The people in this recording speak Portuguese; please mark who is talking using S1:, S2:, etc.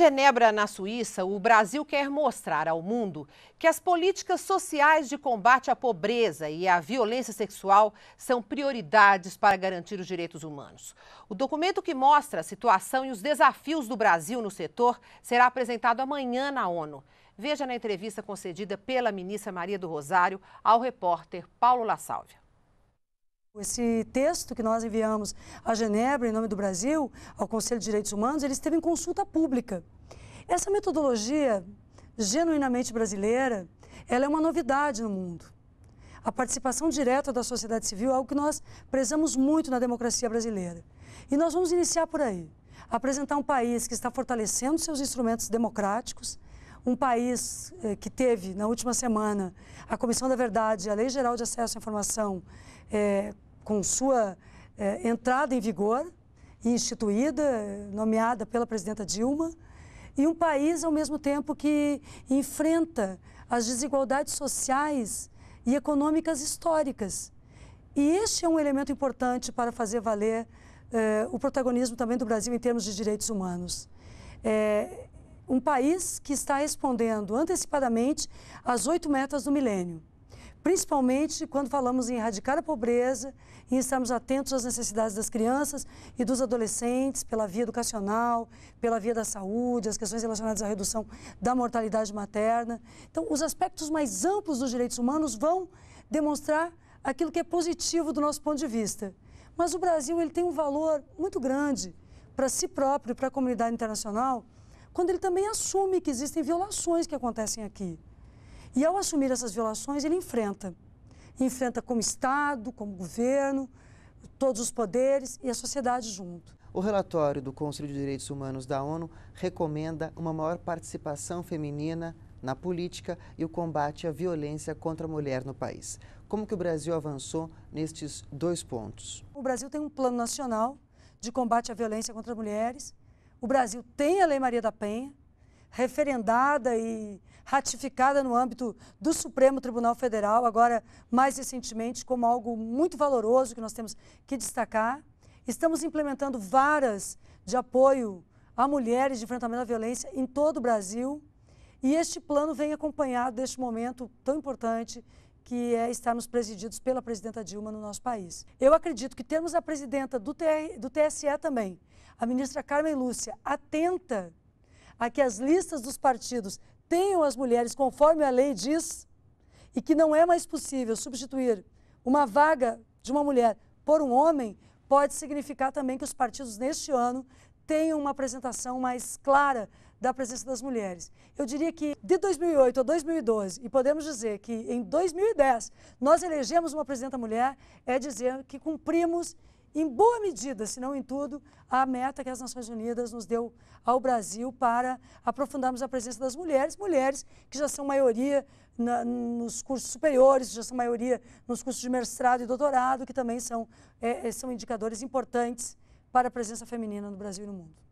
S1: Genebra, na Suíça, o Brasil quer mostrar ao mundo que as políticas sociais de combate à pobreza e à violência sexual são prioridades para garantir os direitos humanos. O documento que mostra a situação e os desafios do Brasil no setor será apresentado amanhã na ONU. Veja na entrevista concedida pela ministra Maria do Rosário ao repórter Paulo La Sálvia. Esse texto
S2: que nós enviamos a Genebra, em nome do Brasil, ao Conselho de Direitos Humanos, ele esteve em consulta pública. Essa metodologia genuinamente brasileira, ela é uma novidade no mundo. A participação direta da sociedade civil é algo que nós prezamos muito na democracia brasileira. E nós vamos iniciar por aí apresentar um país que está fortalecendo seus instrumentos democráticos, um país eh, que teve, na última semana, a Comissão da Verdade, a Lei Geral de Acesso à Informação, eh, com sua eh, entrada em vigor, instituída, nomeada pela presidenta Dilma, e um país, ao mesmo tempo, que enfrenta as desigualdades sociais e econômicas históricas. E este é um elemento importante para fazer valer eh, o protagonismo também do Brasil em termos de direitos humanos. É, um país que está respondendo antecipadamente às oito metas do milênio, principalmente quando falamos em erradicar a pobreza e estarmos atentos às necessidades das crianças e dos adolescentes pela via educacional, pela via da saúde, as questões relacionadas à redução da mortalidade materna. Então, os aspectos mais amplos dos direitos humanos vão demonstrar aquilo que é positivo do nosso ponto de vista. Mas o Brasil ele tem um valor muito grande para si próprio, para a comunidade internacional, quando ele também assume que existem violações que acontecem aqui. E ao assumir essas violações, ele enfrenta. Enfrenta como Estado, como governo, todos
S1: os poderes e a sociedade junto. O relatório do Conselho de Direitos Humanos da ONU recomenda uma maior participação feminina na política e o combate à violência contra a mulher no país. Como que o Brasil avançou nestes dois pontos? O
S2: Brasil tem um plano nacional de combate à violência contra mulheres o Brasil tem a Lei Maria da Penha, referendada e ratificada no âmbito do Supremo Tribunal Federal, agora mais recentemente, como algo muito valoroso que nós temos que destacar. Estamos implementando varas de apoio a mulheres de enfrentamento à violência em todo o Brasil. E este plano vem acompanhado deste momento tão importante que é estarmos presididos pela presidenta Dilma no nosso país. Eu acredito que termos a presidenta do, TR, do TSE também, a ministra Carmen Lúcia, atenta a que as listas dos partidos tenham as mulheres conforme a lei diz e que não é mais possível substituir uma vaga de uma mulher por um homem, pode significar também que os partidos neste ano tenham uma apresentação mais clara da presença das mulheres. Eu diria que de 2008 a 2012, e podemos dizer que em 2010 nós elegemos uma presidenta mulher, é dizer que cumprimos em boa medida, se não em tudo, a meta que as Nações Unidas nos deu ao Brasil para aprofundarmos a presença das mulheres, mulheres que já são maioria na, nos cursos superiores, já são maioria nos cursos de mestrado e doutorado, que também são, é, é são indicadores importantes para a presença feminina no Brasil e no mundo.